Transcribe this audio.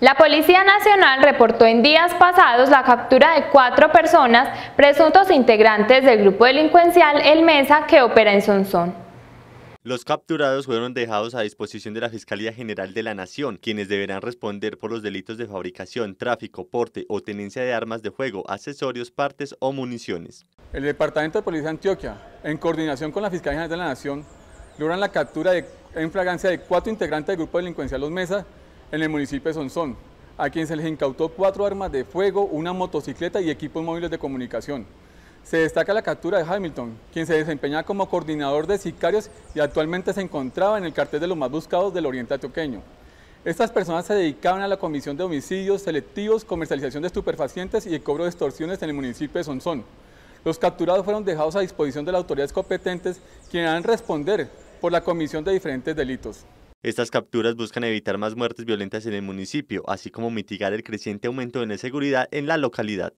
La Policía Nacional reportó en días pasados la captura de cuatro personas, presuntos integrantes del grupo delincuencial El Mesa, que opera en Sonsón. Los capturados fueron dejados a disposición de la Fiscalía General de la Nación, quienes deberán responder por los delitos de fabricación, tráfico, porte o tenencia de armas de fuego, accesorios, partes o municiones. El Departamento de Policía de Antioquia, en coordinación con la Fiscalía General de la Nación, logran la captura de, en fragancia de cuatro integrantes del grupo delincuencial Los Mesa, en el municipio de Sonsón, a quien se les incautó cuatro armas de fuego, una motocicleta y equipos móviles de comunicación. Se destaca la captura de Hamilton, quien se desempeñaba como coordinador de sicarios y actualmente se encontraba en el cartel de los más buscados del oriente toqueño Estas personas se dedicaban a la comisión de homicidios selectivos, comercialización de estupefacientes y el cobro de extorsiones en el municipio de Sonsón. Los capturados fueron dejados a disposición de las autoridades competentes, quienes han responder por la comisión de diferentes delitos. Estas capturas buscan evitar más muertes violentas en el municipio, así como mitigar el creciente aumento de la inseguridad en la localidad.